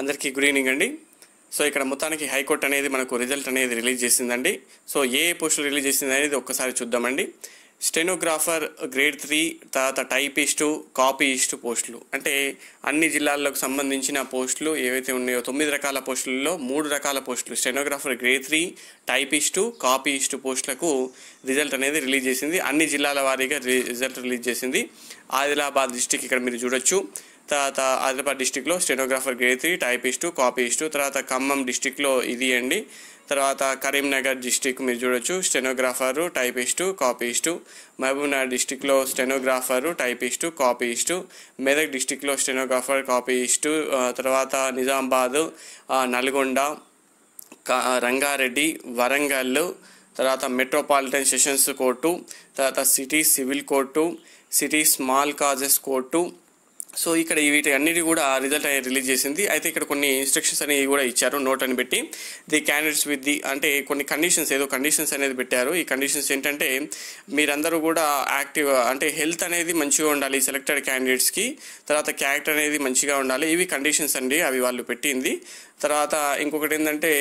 అందరికీ good evening అండి so ఇక్కడ మొత్తానికి హైకోర్టు అనేది మనకు రిజల్ట్ అనేది రిలీజ్ చేసిందండి సో ఏ పోస్టులు రిలీజ్ చేసింది అనేది ఒక్కసారి చూద్దామండి స్టెనోగ్రాఫర్ గ్రేడ్ త్రీ తర్వాత టైపిస్టు కాపీయిస్టు పోస్టులు అంటే అన్ని జిల్లాలకు సంబంధించిన పోస్టులు ఏవైతే ఉన్నాయో తొమ్మిది రకాల పోస్టులలో మూడు రకాల పోస్టులు stenographer grade three typist copyist పోస్టులకు రిజల్ట్ అనేది రిలీజ్ చేసింది అన్ని జిల్లాల వారీగా రిజల్ట్ రిలీజ్ చేసింది ఆదిలాబాద్ డిస్టిక్ ఇక్కడ మీరు చూడొచ్చు తర్వాత ఆదిలాబాద్ డిస్టిక్లో స్టెనోగ్రాఫర్ గ్రేడ్ టైపిస్టు కాపీస్టు తర్వాత ఖమ్మం డిస్టిక్లో ఇది అండి తర్వాత కరీంనగర్ డిస్టిక్ మీరు చూడొచ్చు స్టెనోగ్రాఫరు టైపిస్టు కాపీస్టు మహబూబ్నగర్ డిస్టిక్లో స్టెనోగ్రాఫరు టైపిస్టు కాపీస్టు మెదక్ డిస్టిక్లో స్టెనోగ్రాఫర్ కాపీస్టు తర్వాత నిజామాబాదు నల్గొండ రంగారెడ్డి వరంగల్ తర్వాత మెట్రోపాలిటన్ సెషన్స్ కోర్టు తర్వాత city civil court city small causes court so ఇక్కడ వీటి అన్నిటి కూడా రిజల్ట్ అనేది రిలీజ్ చేసింది అయితే ఇక్కడ కొన్ని ఇన్స్ట్రక్షన్స్ అనేవి కూడా ఇచ్చారు నోట్ అని పెట్టి ది క్యాండిడేట్స్ విత్ ది అంటే కొన్ని కండిషన్స్ ఏదో కండిషన్స్ అనేది పెట్టారు ఈ కండిషన్స్ ఏంటంటే మీరందరూ కూడా యాక్టివ్ అంటే హెల్త్ అనేది మంచిగా ఉండాలి సెలెక్టెడ్ క్యాండిడేట్స్కి తర్వాత క్యారెక్టర్ అనేది మంచిగా ఉండాలి ఇవి కండిషన్స్ అండి అవి వాళ్ళు పెట్టింది తర్వాత ఇంకొకటి ఏంటంటే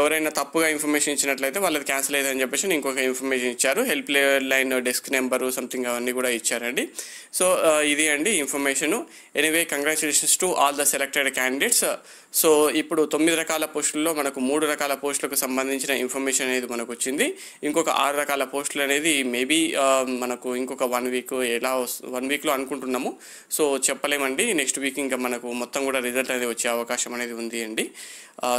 ఎవరైనా తప్పుగా ఇన్ఫర్మేషన్ ఇచ్చినట్లయితే వాళ్ళది క్యాన్సిల్ అయ్యిందని చెప్పేసి ఇంకొక ఇన్ఫర్మేషన్ ఇచ్చారు help line desk number something అవన్నీ కూడా ఇచ్చారండి సో ఇది అండి information anyway congratulations to all the selected candidates so ఇప్పుడు తొమ్మిది రకాల పోస్టుల్లో మనకు మూడు రకాల పోస్టులకు సంబంధించిన ఇన్ఫర్మేషన్ అనేది మనకు వచ్చింది ఇంకొక ఆరు రకాల పోస్టులు అనేది మేబీ మనకు ఇంకొక వన్ వీక్ ఎలా వన్ వీక్లో అనుకుంటున్నాము సో చెప్పలేమండి నెక్స్ట్ వీక్ ఇంకా మనకు మొత్తం కూడా రిజల్ట్ అనేది వచ్చే అవకాశం అనేది ఉంది అండి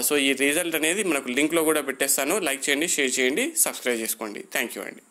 సో ఈ రిజల్ట్ అనేది మనకు లింక్లో కూడా పెట్టేస్తాను లైక్ చేయండి షేర్ చేయండి సబ్స్క్రైబ్ చేసుకోండి థ్యాంక్ యూ అండి